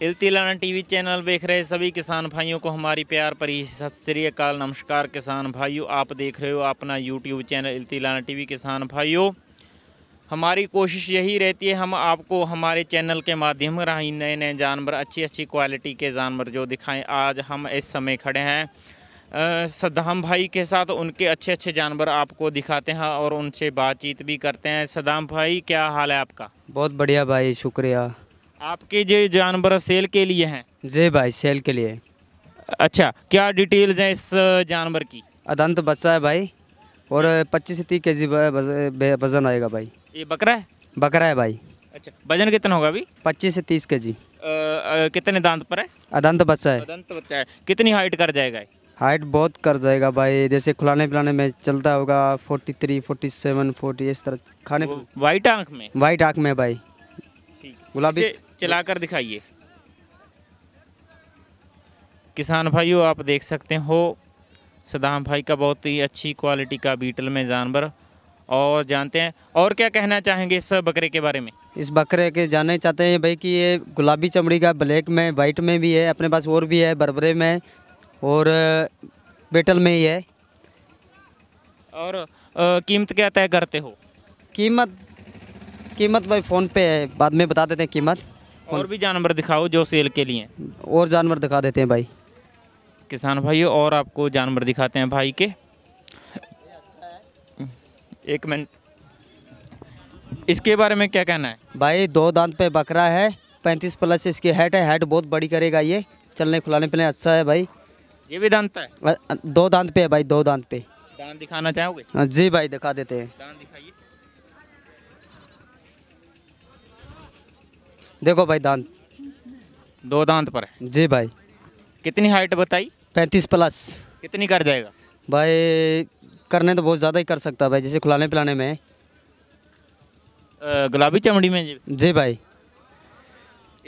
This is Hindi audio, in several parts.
टी टीवी चैनल देख रहे सभी किसान भाइयों को हमारी प्यार परी सत श्रीकाल नमस्कार किसान भाइयों आप देख रहे हो अपना यूट्यूब चैनल टी टीवी किसान भाइयों हमारी कोशिश यही रहती है हम आपको हमारे चैनल के माध्यम राही नए नए जानवर अच्छी अच्छी क्वालिटी के जानवर जो दिखाएं आज हम इस समय खड़े हैं सदाम भाई के साथ उनके अच्छे अच्छे जानवर आपको दिखाते हैं और उनसे बातचीत भी करते हैं सदाम भाई क्या हाल है आपका बहुत बढ़िया भाई शुक्रिया आपके जो जानवर सेल के लिए हैं जी भाई सेल के लिए अच्छा क्या डिटेल्स हैं इस जानवर की अदंत बच्चा है भाई और पच्चीस से तीस के जी वजन आएगा भाई ये बकरा है बकरा है भाई अच्छा वजन कितना होगा अभी पच्चीस से तीस के जी कितने दांत पर है अदंत बच्चा है अदंत बच्चा है कितनी हाइट कर जाएगा हाइट बहुत कर जाएगा भाई जैसे खुलाने पिलाने में चलता होगा forty three forty seven forty इस तरह खाने वाइट आँख में वाइट आँख में भाई गुलाबी चला कर दिखाइए किसान भाइयों आप देख सकते हो सदाम भाई का बहुत ही अच्छी क्वालिटी का बीटल में जानवर और जानते हैं और क्या कहना चाहेंगे इस बकरे के बारे में इस बकरे के जानना चाहते हैं भाई कि ये गुलाबी चमड़ी का ब्लैक में वाइट में भी है अपने पास और भी है बरबरे में और बेटल में ही है और आ, कीमत क्या तय करते हो कीमत कीमत भाई फ़ोन पे है बाद में बता देते हैं कीमत और भी जानवर दिखाओ जो सेल के लिए और जानवर दिखा देते हैं भाई किसान भाई और आपको जानवर दिखाते हैं भाई के एक मिनट इसके बारे में क्या कहना है भाई दो दांत पे बकरा है पैंतीस प्लस इसकी हेड है हेड बहुत बड़ी करेगा ये चलने खुलाने पीने अच्छा है भाई ये भी दांत है दो दांत पे है भाई दो दांत पे दांत दिखाना चाहोगे हाँ, जी भाई दिखा देते हैं दांत दिखाइए देखो भाई दांत दो दांत पर है जी भाई कितनी हाइट बताई पैंतीस प्लस कितनी कर जाएगा भाई करने तो बहुत ज़्यादा ही कर सकता है भाई जैसे खुलाने पिलाने में गुलाबी चमड़ी में जी जी भाई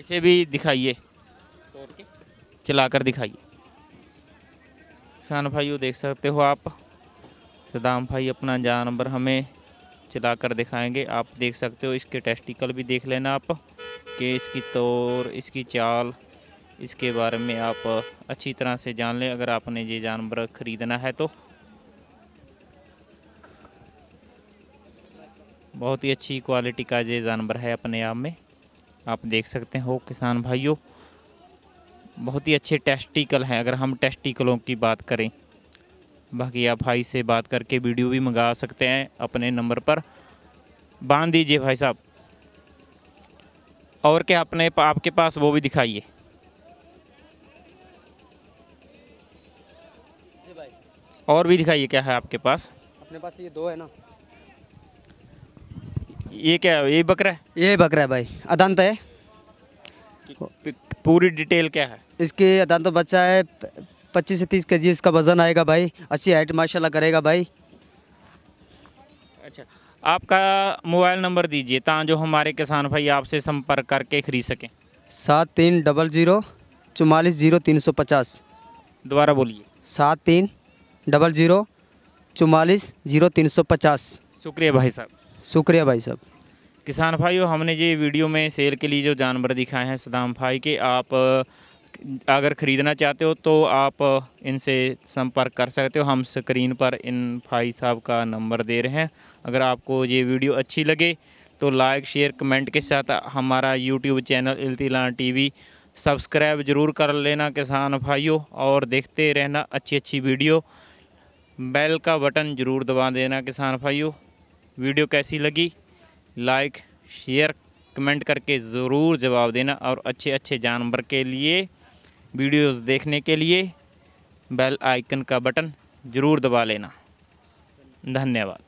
इसे भी दिखाइए चला कर दिखाइए किसान भाई देख सकते हो आप सदाम भाई अपना जानवर हमें चला कर दिखाएँगे आप देख सकते हो इसके टेस्टिकल भी देख लेना आप कि इसकी तौर इसकी चाल इसके बारे में आप अच्छी तरह से जान लें अगर आपने ये जानवर ख़रीदना है तो बहुत ही अच्छी क्वालिटी का ये जानवर है अपने आप में आप देख सकते हो किसान भाइयों बहुत ही अच्छे टेस्टिकल हैं अगर हम टेस्टिकलों की बात करें बाकी आप भाई से बात करके वीडियो भी मंगा सकते हैं अपने नंबर पर बांध दीजिए भाई साहब और क्या अपने आपके पास वो भी दिखाइए और भी दिखाइए क्या है आपके पास अपने पास ये दो है ना ये क्या है ये बकरा है ये बकरा है भाई अदंत है पूरी डिटेल क्या है इसके अदंत बच्चा है पच्चीस से तीस के जी इसका वज़न आएगा भाई अच्छी हाइट माशाल्लाह करेगा भाई अच्छा आपका मोबाइल नंबर दीजिए ता जो हमारे किसान भाई आपसे संपर्क करके खरीद सकें सात तीन डबल जीरो चौवालीस जीरो तीन सौ पचास दोबारा बोलिए सात तीन डबल जीरो चौवालीस जीरो तीन सौ पचास शुक्रिया भाई साहब शुक्रिया भाई साहब किसान भाइयों हमने ये वीडियो में सेल के लिए जो जानवर दिखाए हैं सदाम भाई के आप अगर ख़रीदना चाहते हो तो आप इनसे संपर्क कर सकते हो हम स्क्रीन पर इन भाई साहब का नंबर दे रहे हैं अगर आपको ये वीडियो अच्छी लगे तो लाइक शेयर कमेंट के साथ हमारा यूट्यूब चैनल इल्तिलान टीवी सब्सक्राइब ज़रूर कर लेना किसान भाइयों और देखते रहना अच्छी अच्छी वीडियो बेल का बटन ज़रूर दबा देना किसान भाइयों वीडियो कैसी लगी लाइक शेयर कमेंट करके ज़रूर जवाब देना और अच्छे अच्छे जानवर के लिए वीडियोस देखने के लिए बेल आइकन का बटन ज़रूर दबा लेना धन्यवाद